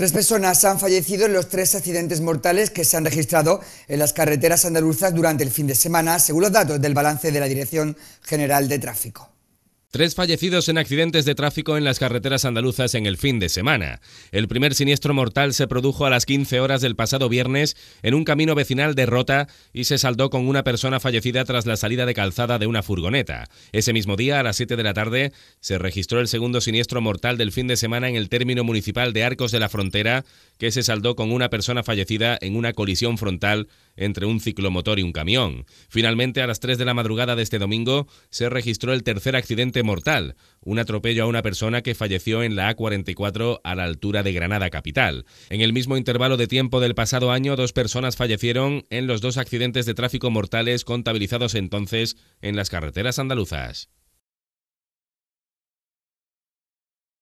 Tres personas han fallecido en los tres accidentes mortales que se han registrado en las carreteras andaluzas durante el fin de semana, según los datos del balance de la Dirección General de Tráfico. Tres fallecidos en accidentes de tráfico en las carreteras andaluzas en el fin de semana. El primer siniestro mortal se produjo a las 15 horas del pasado viernes en un camino vecinal de Rota y se saldó con una persona fallecida tras la salida de calzada de una furgoneta. Ese mismo día, a las 7 de la tarde, se registró el segundo siniestro mortal del fin de semana en el término municipal de Arcos de la Frontera, que se saldó con una persona fallecida en una colisión frontal entre un ciclomotor y un camión. Finalmente, a las 3 de la madrugada de este domingo, se registró el tercer accidente mortal, un atropello a una persona que falleció en la A44 a la altura de Granada Capital. En el mismo intervalo de tiempo del pasado año, dos personas fallecieron en los dos accidentes de tráfico mortales contabilizados entonces en las carreteras andaluzas.